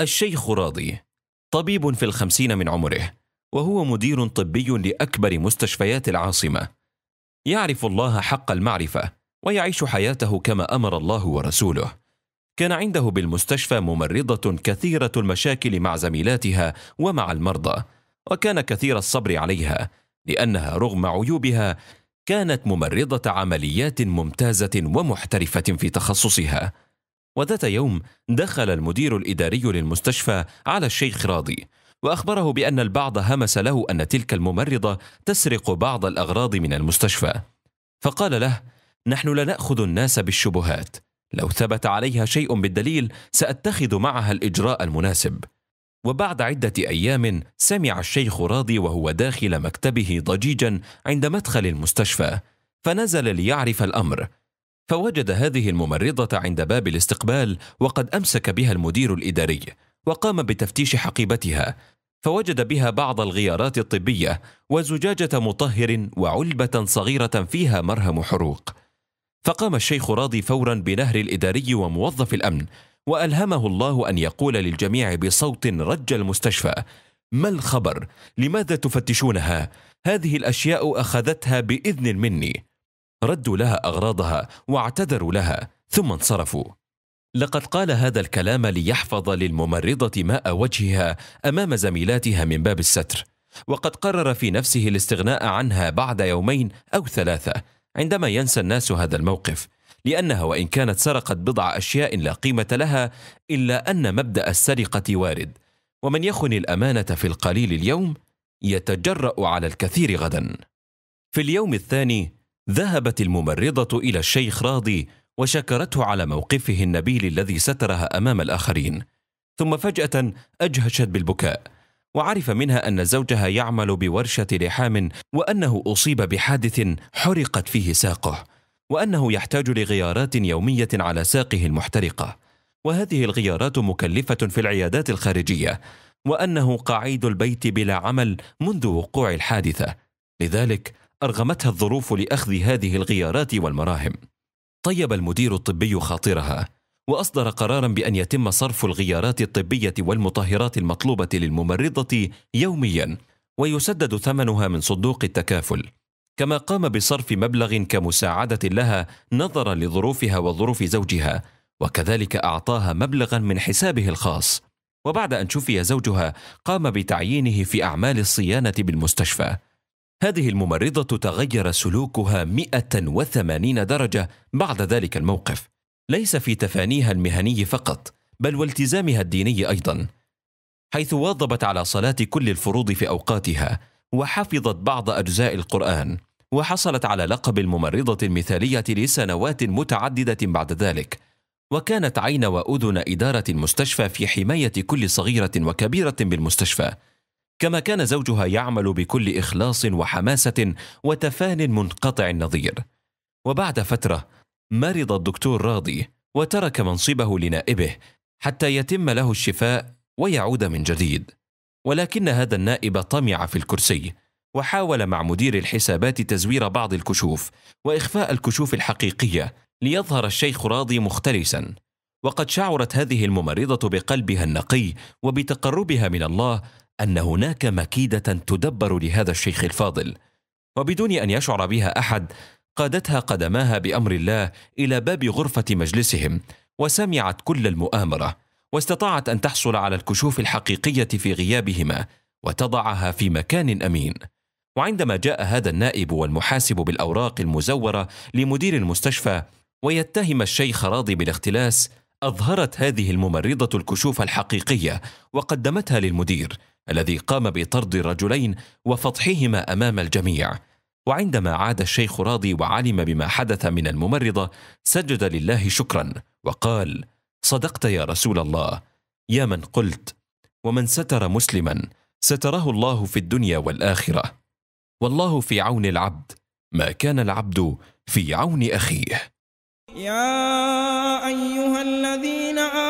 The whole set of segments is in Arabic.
الشيخ راضي طبيب في الخمسين من عمره وهو مدير طبي لأكبر مستشفيات العاصمة يعرف الله حق المعرفة ويعيش حياته كما أمر الله ورسوله كان عنده بالمستشفى ممرضة كثيرة المشاكل مع زميلاتها ومع المرضى وكان كثير الصبر عليها لأنها رغم عيوبها كانت ممرضة عمليات ممتازة ومحترفة في تخصصها وذات يوم دخل المدير الإداري للمستشفى على الشيخ راضي وأخبره بأن البعض همس له أن تلك الممرضة تسرق بعض الأغراض من المستشفى فقال له نحن لا نأخذ الناس بالشبهات لو ثبت عليها شيء بالدليل سأتخذ معها الإجراء المناسب وبعد عدة أيام سمع الشيخ راضي وهو داخل مكتبه ضجيجا عند مدخل المستشفى فنزل ليعرف الأمر فوجد هذه الممرضة عند باب الاستقبال وقد أمسك بها المدير الإداري وقام بتفتيش حقيبتها فوجد بها بعض الغيارات الطبية وزجاجة مطهر وعلبة صغيرة فيها مرهم حروق فقام الشيخ راضي فورا بنهر الإداري وموظف الأمن وألهمه الله أن يقول للجميع بصوت رج المستشفى ما الخبر؟ لماذا تفتشونها؟ هذه الأشياء أخذتها بإذن مني ردوا لها أغراضها واعتذروا لها ثم انصرفوا لقد قال هذا الكلام ليحفظ للممرضة ماء وجهها أمام زميلاتها من باب الستر وقد قرر في نفسه الاستغناء عنها بعد يومين أو ثلاثة عندما ينسى الناس هذا الموقف لأنها وإن كانت سرقت بضع أشياء لا قيمة لها إلا أن مبدأ السرقة وارد ومن يخن الأمانة في القليل اليوم يتجرأ على الكثير غدا في اليوم الثاني ذهبت الممرضة إلى الشيخ راضي وشكرته على موقفه النبيل الذي سترها أمام الآخرين ثم فجأة أجهشت بالبكاء وعرف منها أن زوجها يعمل بورشة لحام وأنه أصيب بحادث حرقت فيه ساقه وأنه يحتاج لغيارات يومية على ساقه المحترقة وهذه الغيارات مكلفة في العيادات الخارجية وأنه قعيد البيت بلا عمل منذ وقوع الحادثة لذلك أرغمتها الظروف لأخذ هذه الغيارات والمراهم طيب المدير الطبي خاطرها وأصدر قرارا بأن يتم صرف الغيارات الطبية والمطهرات المطلوبة للممرضة يوميا ويسدد ثمنها من صندوق التكافل كما قام بصرف مبلغ كمساعدة لها نظرا لظروفها وظروف زوجها وكذلك أعطاها مبلغا من حسابه الخاص وبعد أن شفي زوجها قام بتعيينه في أعمال الصيانة بالمستشفى هذه الممرضة تغير سلوكها 180 درجة بعد ذلك الموقف ليس في تفانيها المهني فقط بل والتزامها الديني أيضا حيث واظبت على صلاة كل الفروض في أوقاتها وحفظت بعض أجزاء القرآن وحصلت على لقب الممرضة المثالية لسنوات متعددة بعد ذلك وكانت عين وأذن إدارة المستشفى في حماية كل صغيرة وكبيرة بالمستشفى كما كان زوجها يعمل بكل اخلاص وحماسه وتفان منقطع النظير وبعد فتره مرض الدكتور راضي وترك منصبه لنائبه حتى يتم له الشفاء ويعود من جديد ولكن هذا النائب طمع في الكرسي وحاول مع مدير الحسابات تزوير بعض الكشوف واخفاء الكشوف الحقيقيه ليظهر الشيخ راضي مختلسا وقد شعرت هذه الممرضه بقلبها النقي وبتقربها من الله أن هناك مكيدة تدبر لهذا الشيخ الفاضل وبدون أن يشعر بها أحد قادتها قدماها بأمر الله إلى باب غرفة مجلسهم وسمعت كل المؤامرة واستطاعت أن تحصل على الكشوف الحقيقية في غيابهما وتضعها في مكان أمين وعندما جاء هذا النائب والمحاسب بالأوراق المزورة لمدير المستشفى ويتهم الشيخ راضي بالاختلاس أظهرت هذه الممرضة الكشوف الحقيقية وقدمتها للمدير الذي قام بطرد الرجلين وفضحهما امام الجميع وعندما عاد الشيخ راضي وعلم بما حدث من الممرضه سجد لله شكرا وقال صدقت يا رسول الله يا من قلت ومن ستر مسلما ستره الله في الدنيا والاخره والله في عون العبد ما كان العبد في عون اخيه يا ايها الذين امنوا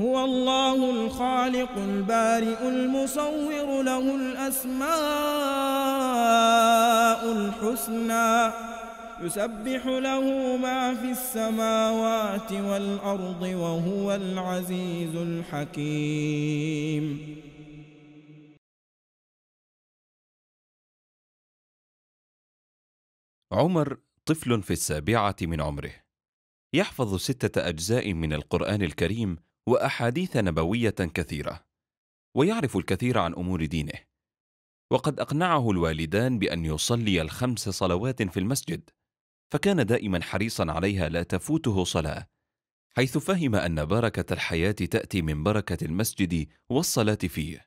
هو الله الخالق البارئ المصور له الأسماء الحسنى يسبح له ما في السماوات والأرض وهو العزيز الحكيم عمر طفل في السابعة من عمره يحفظ ستة أجزاء من القرآن الكريم واحاديث نبويه كثيره ويعرف الكثير عن امور دينه وقد اقنعه الوالدان بان يصلي الخمس صلوات في المسجد فكان دائما حريصا عليها لا تفوته صلاه حيث فهم ان بركه الحياه تاتي من بركه المسجد والصلاه فيه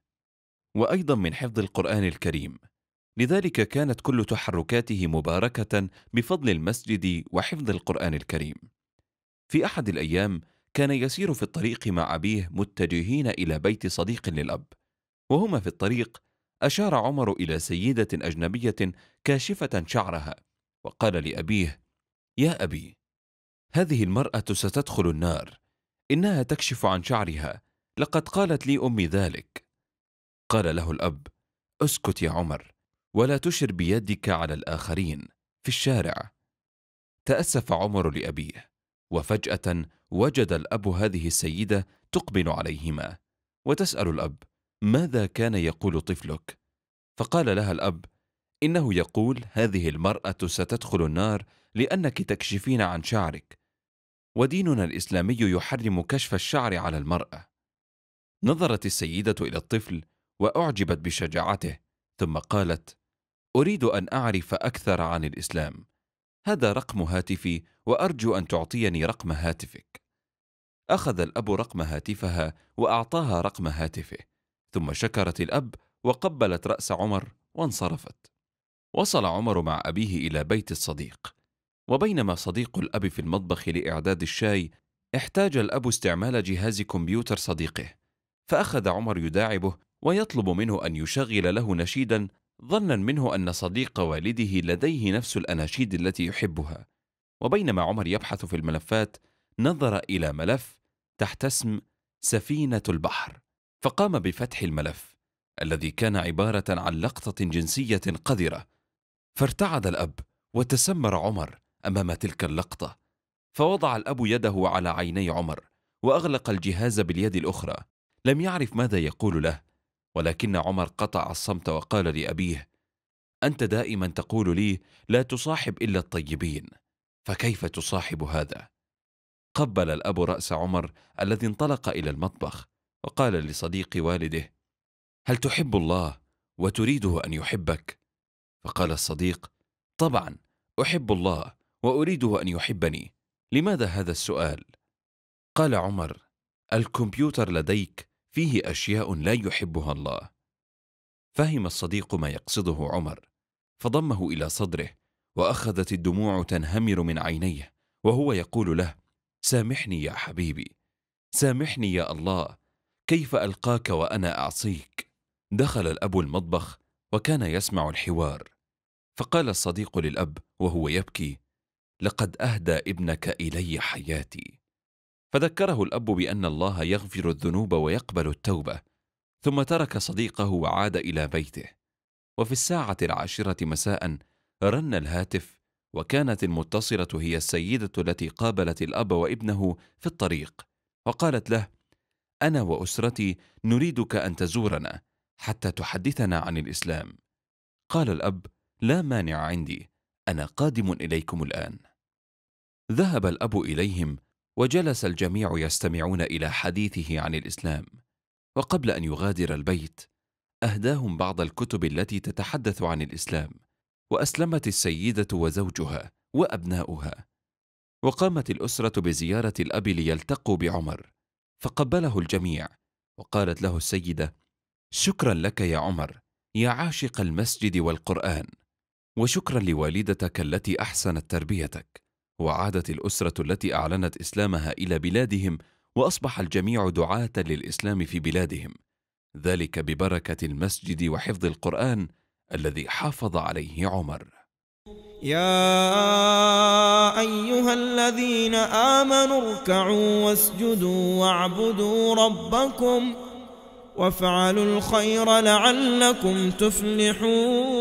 وايضا من حفظ القران الكريم لذلك كانت كل تحركاته مباركه بفضل المسجد وحفظ القران الكريم في احد الايام كان يسير في الطريق مع أبيه متجهين إلى بيت صديق للأب وهما في الطريق أشار عمر إلى سيدة أجنبية كاشفة شعرها وقال لأبيه يا أبي هذه المرأة ستدخل النار إنها تكشف عن شعرها لقد قالت لي أمي ذلك قال له الأب اسكت يا عمر ولا تشر بيدك على الآخرين في الشارع تأسف عمر لأبيه وفجأة وجد الأب هذه السيدة تقبل عليهما وتسأل الأب ماذا كان يقول طفلك؟ فقال لها الأب إنه يقول هذه المرأة ستدخل النار لأنك تكشفين عن شعرك وديننا الإسلامي يحرم كشف الشعر على المرأة نظرت السيدة إلى الطفل وأعجبت بشجاعته ثم قالت أريد أن أعرف أكثر عن الإسلام هذا رقم هاتفي وارجو ان تعطيني رقم هاتفك اخذ الاب رقم هاتفها واعطاها رقم هاتفه ثم شكرت الاب وقبلت راس عمر وانصرفت وصل عمر مع ابيه الى بيت الصديق وبينما صديق الاب في المطبخ لاعداد الشاي احتاج الاب استعمال جهاز كمبيوتر صديقه فاخذ عمر يداعبه ويطلب منه ان يشغل له نشيدا ظنا منه أن صديق والده لديه نفس الأناشيد التي يحبها وبينما عمر يبحث في الملفات نظر إلى ملف تحت اسم سفينة البحر فقام بفتح الملف الذي كان عبارة عن لقطة جنسية قذرة فارتعد الأب وتسمر عمر أمام تلك اللقطة فوضع الأب يده على عيني عمر وأغلق الجهاز باليد الأخرى لم يعرف ماذا يقول له ولكن عمر قطع الصمت وقال لابيه انت دائما تقول لي لا تصاحب الا الطيبين فكيف تصاحب هذا قبل الاب راس عمر الذي انطلق الى المطبخ وقال لصديق والده هل تحب الله وتريده ان يحبك فقال الصديق طبعا احب الله واريده ان يحبني لماذا هذا السؤال قال عمر الكمبيوتر لديك فيه اشياء لا يحبها الله فهم الصديق ما يقصده عمر فضمه الى صدره واخذت الدموع تنهمر من عينيه وهو يقول له سامحني يا حبيبي سامحني يا الله كيف القاك وانا اعصيك دخل الاب المطبخ وكان يسمع الحوار فقال الصديق للاب وهو يبكي لقد اهدى ابنك الي حياتي فذكره الاب بان الله يغفر الذنوب ويقبل التوبه ثم ترك صديقه وعاد الى بيته وفي الساعه العاشره مساء رن الهاتف وكانت المتصله هي السيده التي قابلت الاب وابنه في الطريق وقالت له انا واسرتي نريدك ان تزورنا حتى تحدثنا عن الاسلام قال الاب لا مانع عندي انا قادم اليكم الان ذهب الاب اليهم وجلس الجميع يستمعون الى حديثه عن الاسلام وقبل ان يغادر البيت اهداهم بعض الكتب التي تتحدث عن الاسلام واسلمت السيده وزوجها وابناؤها وقامت الاسره بزياره الاب ليلتقوا بعمر فقبله الجميع وقالت له السيده شكرا لك يا عمر يا عاشق المسجد والقران وشكرا لوالدتك التي احسنت تربيتك وعادت الأسرة التي أعلنت إسلامها إلى بلادهم وأصبح الجميع دعاة للإسلام في بلادهم ذلك ببركة المسجد وحفظ القرآن الذي حافظ عليه عمر يا أيها الذين آمنوا اركعوا واسجدوا واعبدوا ربكم وافعلوا الخير لعلكم تفلحون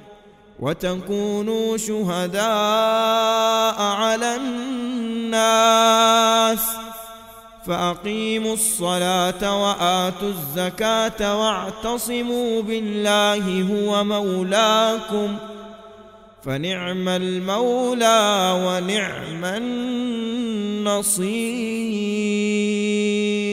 وتكونوا شهداء على الناس فأقيموا الصلاة وآتوا الزكاة واعتصموا بالله هو مولاكم فنعم المولى ونعم النصير